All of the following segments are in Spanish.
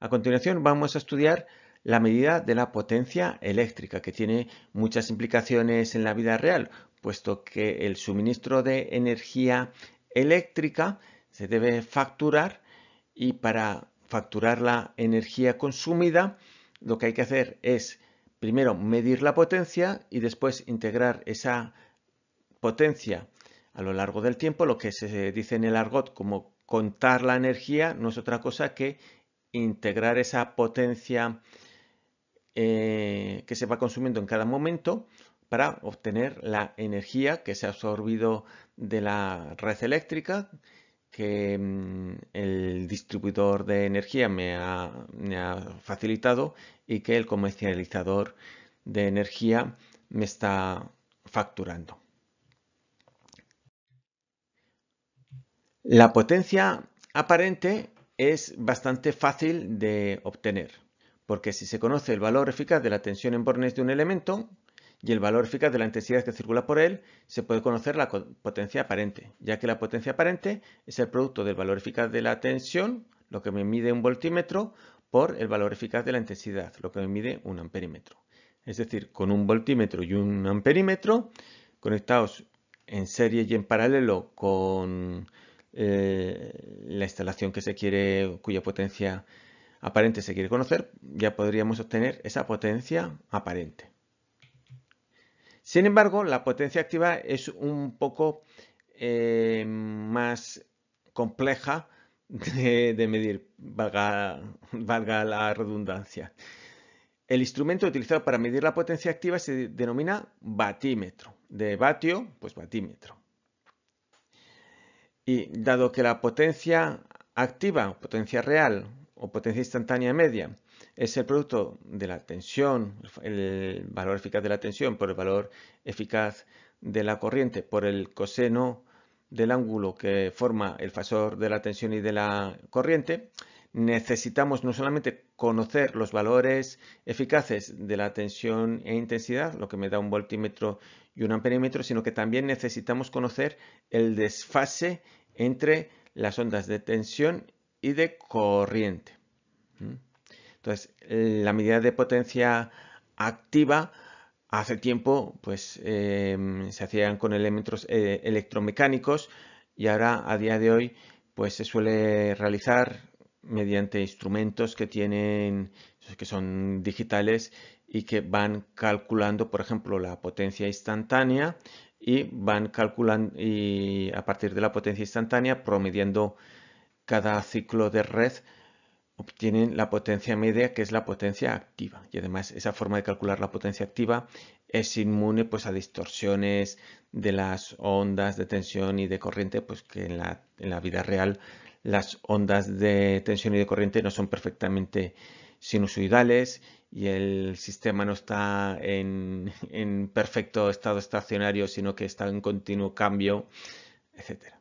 A continuación vamos a estudiar la medida de la potencia eléctrica, que tiene muchas implicaciones en la vida real, puesto que el suministro de energía eléctrica se debe facturar y para facturar la energía consumida lo que hay que hacer es primero medir la potencia y después integrar esa potencia a lo largo del tiempo, lo que se dice en el argot como contar la energía no es otra cosa que integrar esa potencia eh, que se va consumiendo en cada momento para obtener la energía que se ha absorbido de la red eléctrica que mm, el distribuidor de energía me ha facilitado y que el comercializador de energía me está facturando. La potencia aparente es bastante fácil de obtener, porque si se conoce el valor eficaz de la tensión en bornes de un elemento y el valor eficaz de la intensidad que circula por él, se puede conocer la potencia aparente, ya que la potencia aparente es el producto del valor eficaz de la tensión, lo que me mide un voltímetro, por el valor eficaz de la intensidad, lo que me mide un amperímetro. Es decir, con un voltímetro y un amperímetro conectados en serie y en paralelo con eh, la instalación que se quiere, cuya potencia aparente se quiere conocer, ya podríamos obtener esa potencia aparente. Sin embargo, la potencia activa es un poco eh, más compleja de, medir, valga, valga la redundancia. El instrumento utilizado para medir la potencia activa se denomina batímetro. De vatio, pues batímetro. Y dado que la potencia activa, potencia real o potencia instantánea media es el producto de la tensión, el valor eficaz de la tensión por el valor eficaz de la corriente por el coseno del ángulo que forma el fasor de la tensión y de la corriente, necesitamos no solamente conocer los valores eficaces de la tensión e intensidad, lo que me da un voltímetro y un amperímetro, sino que también necesitamos conocer el desfase entre las ondas de tensión y de corriente. Entonces, la medida de potencia activa hace tiempo pues, em, se hacían con elementos eh, electromecánicos y ahora a día de hoy pues, se suele realizar mediante instrumentos que tienen que son digitales y que van calculando, por ejemplo, la potencia instantánea y van calculando y a partir de la potencia instantánea, promediando cada ciclo de red, obtienen la potencia media, que es la potencia activa. Y además esa forma de calcular la potencia activa es inmune pues, a distorsiones de las ondas de tensión y de corriente, pues que en la, en la vida real las ondas de tensión y de corriente no son perfectamente sinusoidales y el sistema no está en, en perfecto estado estacionario, sino que está en continuo cambio, etc.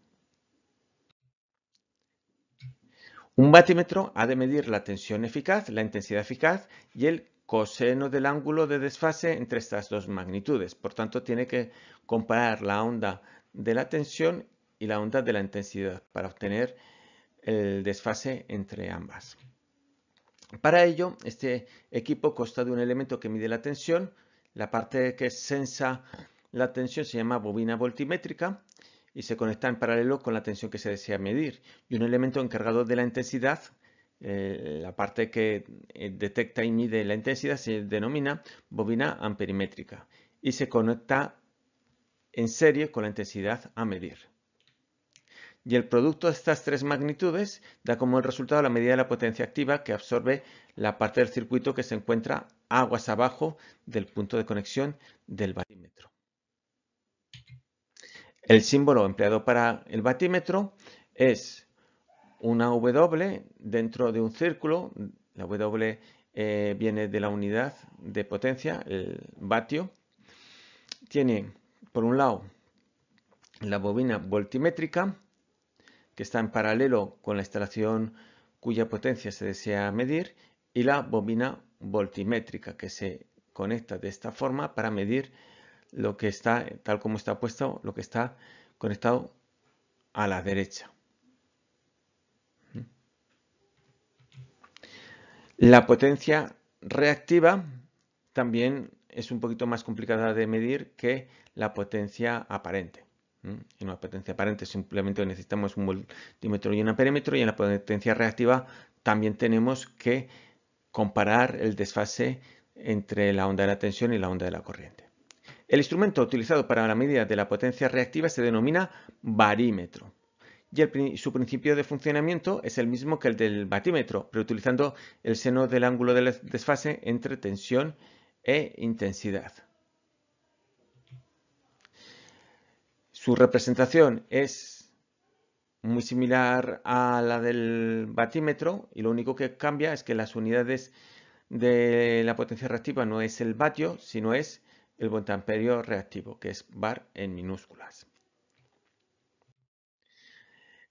Un batímetro ha de medir la tensión eficaz, la intensidad eficaz y el coseno del ángulo de desfase entre estas dos magnitudes. Por tanto, tiene que comparar la onda de la tensión y la onda de la intensidad para obtener el desfase entre ambas. Para ello, este equipo consta de un elemento que mide la tensión, la parte que sensa la tensión se llama bobina voltimétrica y se conecta en paralelo con la tensión que se desea medir, y un elemento encargado de la intensidad, eh, la parte que eh, detecta y mide la intensidad se denomina bobina amperimétrica y se conecta en serie con la intensidad a medir y el producto de estas tres magnitudes da como el resultado la medida de la potencia activa que absorbe la parte del circuito que se encuentra aguas abajo del punto de conexión del batímetro. El símbolo empleado para el batímetro es una W dentro de un círculo. La W eh, viene de la unidad de potencia, el vatio. Tiene, por un lado, la bobina voltimétrica que está en paralelo con la instalación cuya potencia se desea medir y la bobina voltimétrica que se conecta de esta forma para medir lo que está, tal como está puesto, lo que está conectado a la derecha. La potencia reactiva también es un poquito más complicada de medir que la potencia aparente. En una potencia aparente simplemente necesitamos un voltímetro y un amperímetro y en la potencia reactiva también tenemos que comparar el desfase entre la onda de la tensión y la onda de la corriente. El instrumento utilizado para la medida de la potencia reactiva se denomina barímetro y su principio de funcionamiento es el mismo que el del batímetro, pero utilizando el seno del ángulo del desfase entre tensión e intensidad. Su representación es muy similar a la del batímetro y lo único que cambia es que las unidades de la potencia reactiva no es el vatio, sino es el voltamperio reactivo, que es bar en minúsculas.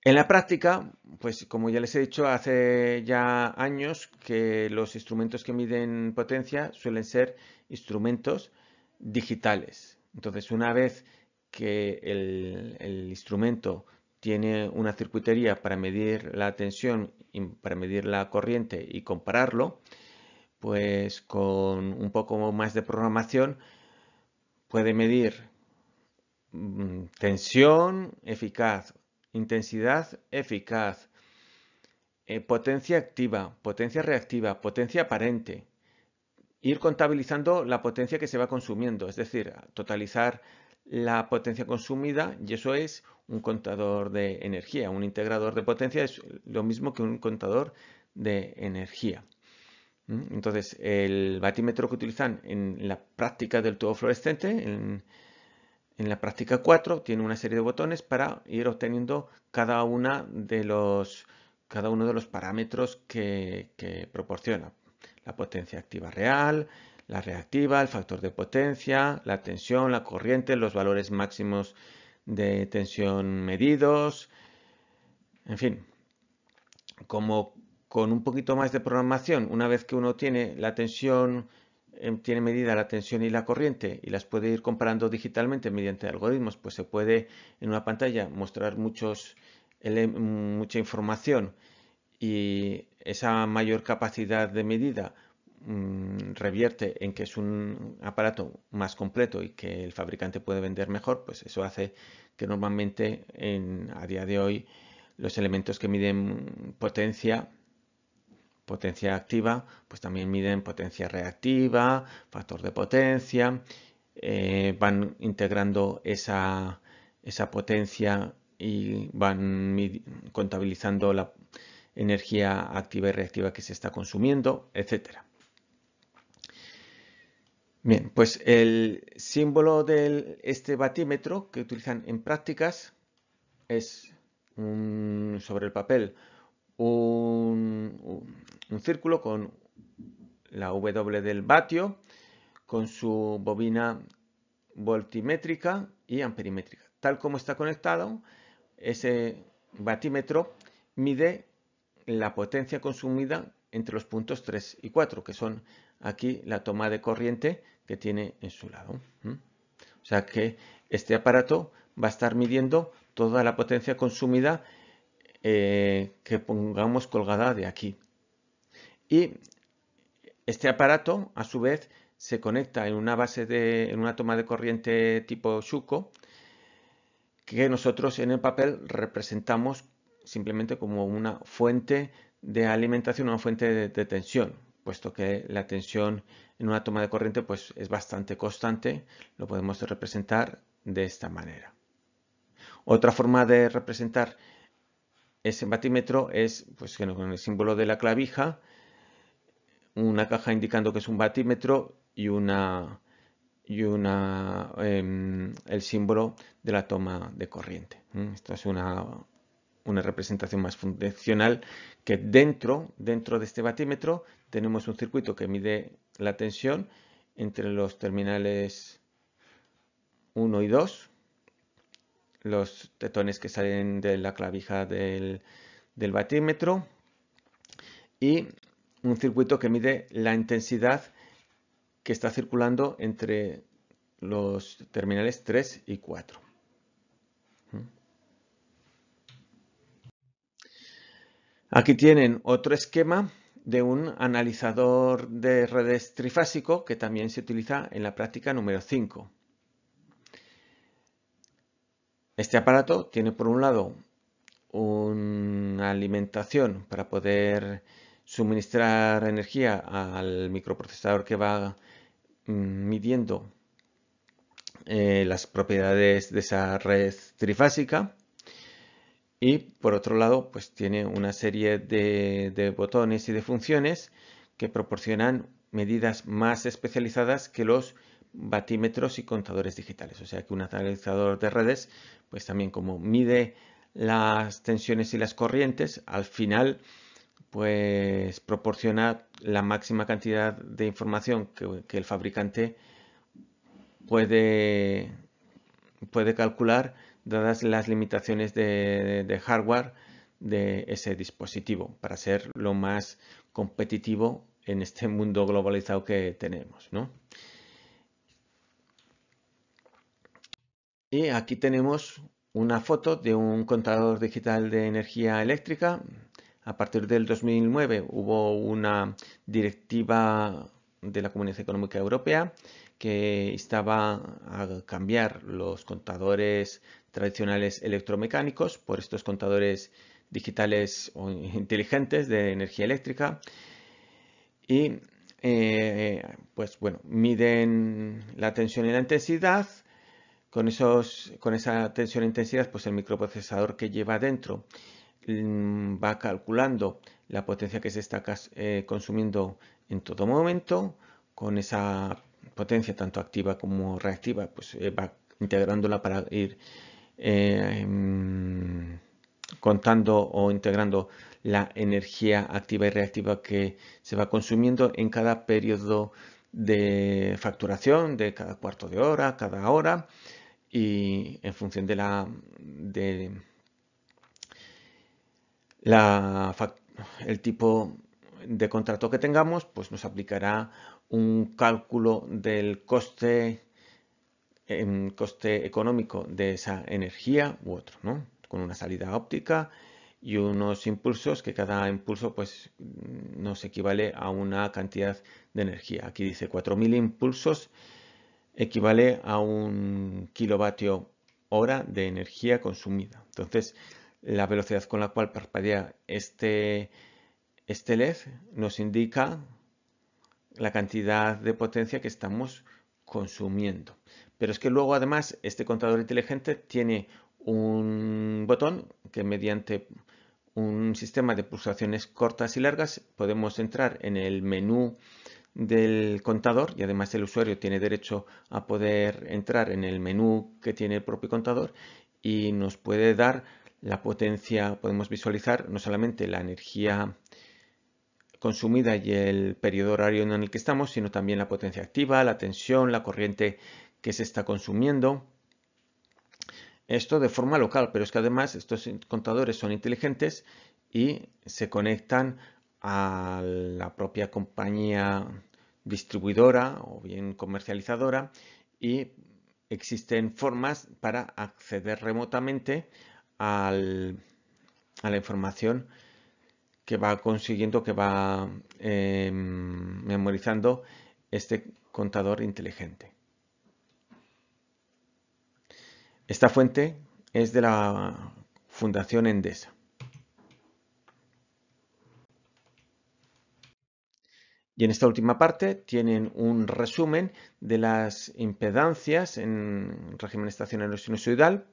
En la práctica, pues como ya les he dicho, hace ya años que los instrumentos que miden potencia suelen ser instrumentos digitales. Entonces, una vez que el, instrumento tiene una circuitería para medir la tensión y para medir la corriente y compararlo, pues con un poco más de programación puede medir mm, tensión eficaz, intensidad eficaz, eh, potencia activa, potencia reactiva, potencia aparente, ir contabilizando la potencia que se va consumiendo, es decir, totalizar la potencia consumida y eso es un contador de energía. Un integrador de potencia es lo mismo que un contador de energía. ¿Mm? Entonces, el batímetro que utilizan en la práctica del tubo fluorescente, en, la práctica 4, tiene una serie de botones para ir obteniendo cada, una de los, cada uno de los parámetros que proporciona. La potencia activa real, la reactiva, el factor de potencia, la tensión, la corriente, los valores máximos de tensión medidos, en fin, como con un poquito más de programación, una vez que uno tiene la tensión, em, tiene medida la tensión y la corriente y las puede ir comparando digitalmente mediante algoritmos, pues se puede en una pantalla mostrar muchos, mucha información y esa mayor capacidad de medida Mm, revierte en que es un aparato más completo y que el fabricante puede vender mejor, pues eso hace que normalmente en, a día de hoy los elementos que miden potencia, potencia activa, pues también miden potencia reactiva, factor de potencia, eh, van integrando esa, esa potencia y van contabilizando la energía activa y reactiva que se está consumiendo, etcétera. Bien, pues el símbolo de este batímetro que utilizan en prácticas es sobre el papel un, un círculo con la W del vatio, con su bobina voltimétrica y amperimétrica. Tal como está conectado, ese batímetro mide la potencia consumida entre los puntos 3 y 4, que son aquí la toma de corriente que tiene en su lado. O sea que este aparato va a estar midiendo toda la potencia consumida eh, que pongamos colgada de aquí. Y este aparato, a su vez, se conecta en una base de en una toma de corriente tipo suco que nosotros en el papel representamos simplemente como una fuente de alimentación, una fuente de tensión, puesto que la tensión en una toma de corriente pues es bastante constante, lo podemos representar de esta manera. Otra forma de representar ese batímetro es pues, con el símbolo de la clavija, una caja indicando que es un batímetro y una y una em, el símbolo de la toma de corriente. Esto es una, una representación más funcional que dentro, dentro de este batímetro tenemos un circuito que mide la tensión entre los terminales 1 y 2, los tetones que salen de la clavija del, batímetro y un circuito que mide la intensidad que está circulando entre los terminales 3 y 4. Aquí tienen otro esquema de un analizador de redes trifásico que también se utiliza en la práctica número 5. Este aparato tiene por un lado una alimentación para poder suministrar energía al microprocesador que va mm, midiendo eh, las propiedades de esa red trifásica y por otro lado pues tiene una serie de, botones y de funciones que proporcionan medidas más especializadas que los batímetros y contadores digitales. O sea que un analizador de redes, pues también como mide las tensiones y las corrientes, al final pues proporciona la máxima cantidad de información que, que el fabricante puede, puede calcular dadas las limitaciones de, hardware de ese dispositivo para ser lo más competitivo en este mundo globalizado que tenemos. Y aquí tenemos una foto de un contador digital de energía eléctrica. A partir del 2009 hubo una directiva de la Comunidad Económica Europea que estaba a cambiar los contadores tradicionales electromecánicos por estos contadores digitales o inteligentes de energía eléctrica y eh, pues bueno miden la tensión y la intensidad con esos con esa tensión e intensidad pues el microprocesador que lleva dentro mm, va calculando la potencia que se está eh, consumiendo en todo momento con esa potencia tanto activa como reactiva pues eh, va integrándola para ir Em, contando o integrando la energía activa y reactiva que se va consumiendo en cada periodo de facturación, de cada cuarto de hora, cada hora, y en función de la, de la el tipo de contrato que tengamos, pues nos aplicará un cálculo del coste en coste económico de esa energía u otro, ¿no? Con una salida óptica y unos impulsos que cada impulso pues nos equivale a una cantidad de energía. Aquí dice 4000 impulsos equivale a un kilovatio hora de energía consumida. Entonces, la velocidad con la cual parpadea este, este LED nos indica la cantidad de potencia que estamos consumiendo. Pero es que luego además este contador inteligente tiene un botón que mediante un sistema de pulsaciones cortas y largas podemos entrar en el menú del contador y además el usuario tiene derecho a poder entrar en el menú que tiene el propio contador y nos puede dar la potencia, podemos visualizar no solamente la energía consumida y el periodo horario en el que estamos, sino también la potencia activa, la tensión, la corriente que se está consumiendo. Esto de forma local, pero es que además estos contadores son inteligentes y se conectan a la propia compañía distribuidora o bien comercializadora y existen formas para acceder remotamente a la información que va consiguiendo, que va em, memorizando este contador inteligente. Esta fuente es de la Fundación Endesa. Y en esta última parte tienen un resumen de las impedancias en régimen estacionario sinusoidal,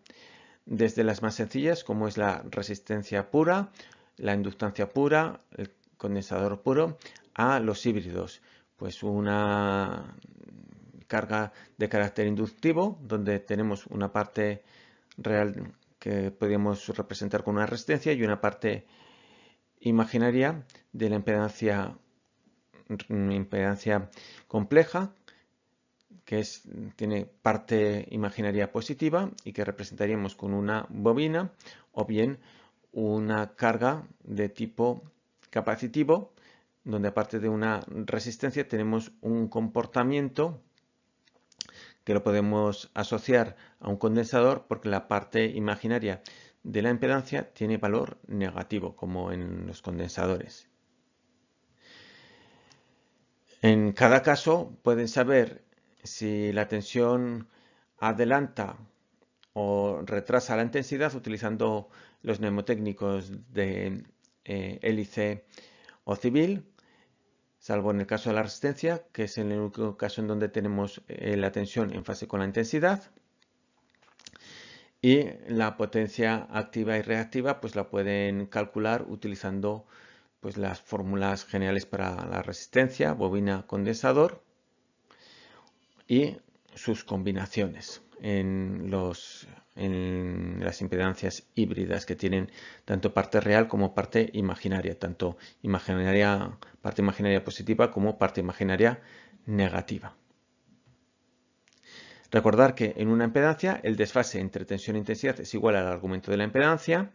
desde las más sencillas como es la resistencia pura, la inductancia pura, el condensador puro, a los híbridos, pues una carga de carácter inductivo, donde tenemos una parte real que podríamos representar con una resistencia y una parte imaginaria de la impedancia, mm, impedancia compleja, que es, tiene parte imaginaria positiva y que representaríamos con una bobina o bien una carga de tipo capacitivo, donde aparte de una resistencia tenemos un comportamiento que lo podemos asociar a un condensador porque la parte imaginaria de la impedancia tiene valor negativo, como en los condensadores. En cada caso pueden saber si la tensión adelanta o retrasa la intensidad utilizando los mnemotécnicos de eh, hélice o civil salvo en el caso de la resistencia, que es en el único caso en donde tenemos eh, la tensión en fase con la intensidad. Y la potencia activa y reactiva pues la pueden calcular utilizando pues las fórmulas generales para la resistencia, bobina condensador y sus combinaciones en, las impedancias híbridas que tienen tanto parte real como parte imaginaria, tanto parte imaginaria positiva como parte imaginaria negativa. Recordar que en una impedancia el desfase entre tensión e intensidad es igual al argumento de la impedancia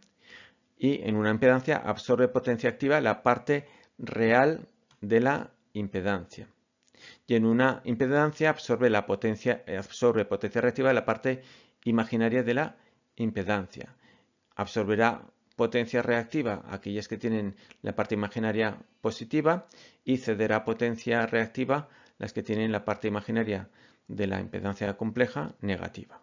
y en una impedancia absorbe potencia activa la parte real de la impedancia y en una impedancia absorbe, la potencia, absorbe potencia reactiva de la parte imaginaria de la impedancia. Absorberá potencia reactiva aquellas que tienen la parte imaginaria positiva y cederá potencia reactiva las que tienen la parte imaginaria de la impedancia compleja negativa.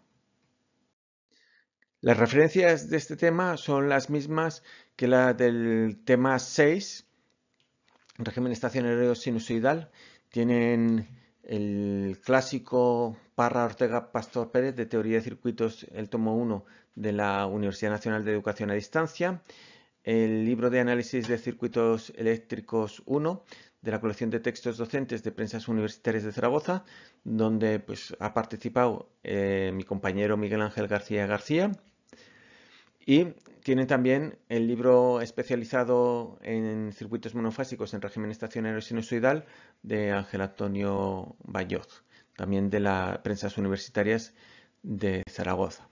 Las referencias de este tema son las mismas que la del tema 6, régimen estacionario sinusoidal, tienen el clásico Parra Ortega Pastor Pérez de Teoría de Circuitos, el tomo 1 de la Universidad Nacional de Educación a Distancia, el libro de análisis de circuitos eléctricos 1 de la colección de textos docentes de prensas universitarias de Zaragoza, donde pues, ha participado eh, mi compañero Miguel Ángel García García, y tiene también el libro especializado en circuitos monofásicos en régimen estacionario sinusoidal de Ángel Antonio Bayoz, también de las prensas universitarias de Zaragoza.